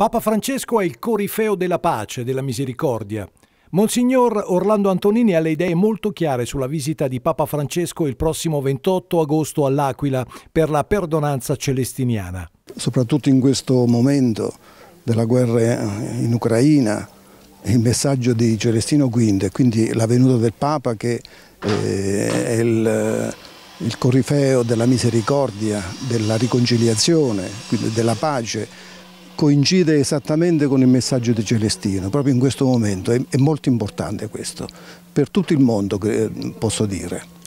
Papa Francesco è il corifeo della pace e della misericordia. Monsignor Orlando Antonini ha le idee molto chiare sulla visita di Papa Francesco il prossimo 28 agosto all'Aquila per la perdonanza celestiniana. Soprattutto in questo momento della guerra eh, in Ucraina, il messaggio di Celestino Quinte, quindi la venuta del Papa che eh, è il, eh, il corifeo della misericordia, della riconciliazione, quindi della pace, coincide esattamente con il messaggio di Celestino, proprio in questo momento, è, è molto importante questo, per tutto il mondo eh, posso dire.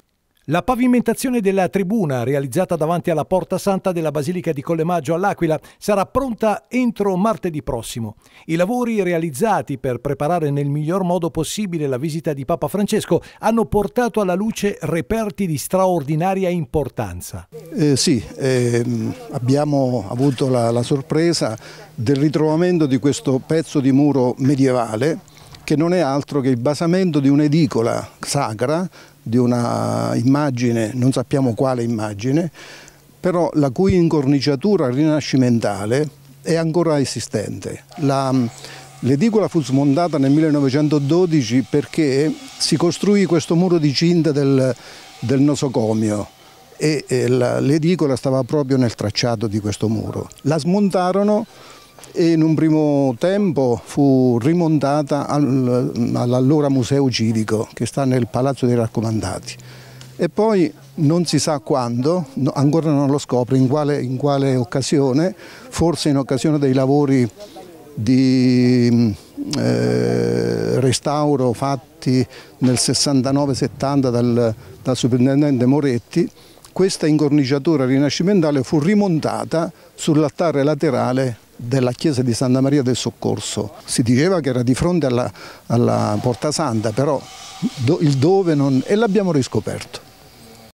La pavimentazione della tribuna realizzata davanti alla Porta Santa della Basilica di Collemaggio all'Aquila sarà pronta entro martedì prossimo. I lavori realizzati per preparare nel miglior modo possibile la visita di Papa Francesco hanno portato alla luce reperti di straordinaria importanza. Eh, sì, eh, abbiamo avuto la, la sorpresa del ritrovamento di questo pezzo di muro medievale che non è altro che il basamento di un'edicola sacra di una immagine, non sappiamo quale immagine, però la cui incorniciatura rinascimentale è ancora esistente. Mm, l'edicola fu smontata nel 1912 perché si costruì questo muro di cinta del, del nosocomio e, e l'edicola stava proprio nel tracciato di questo muro. La smontarono e in un primo tempo fu rimontata all'allora Museo Civico che sta nel Palazzo dei Raccomandati e poi non si sa quando, ancora non lo scopre in quale, in quale occasione, forse in occasione dei lavori di mm, eh, restauro fatti nel 69-70 dal, dal superintendente Moretti, questa incorniciatura rinascimentale fu rimontata sull'altare laterale della chiesa di Santa Maria del Soccorso. Si diceva che era di fronte alla, alla Porta Santa, però do, il dove non... e l'abbiamo riscoperto.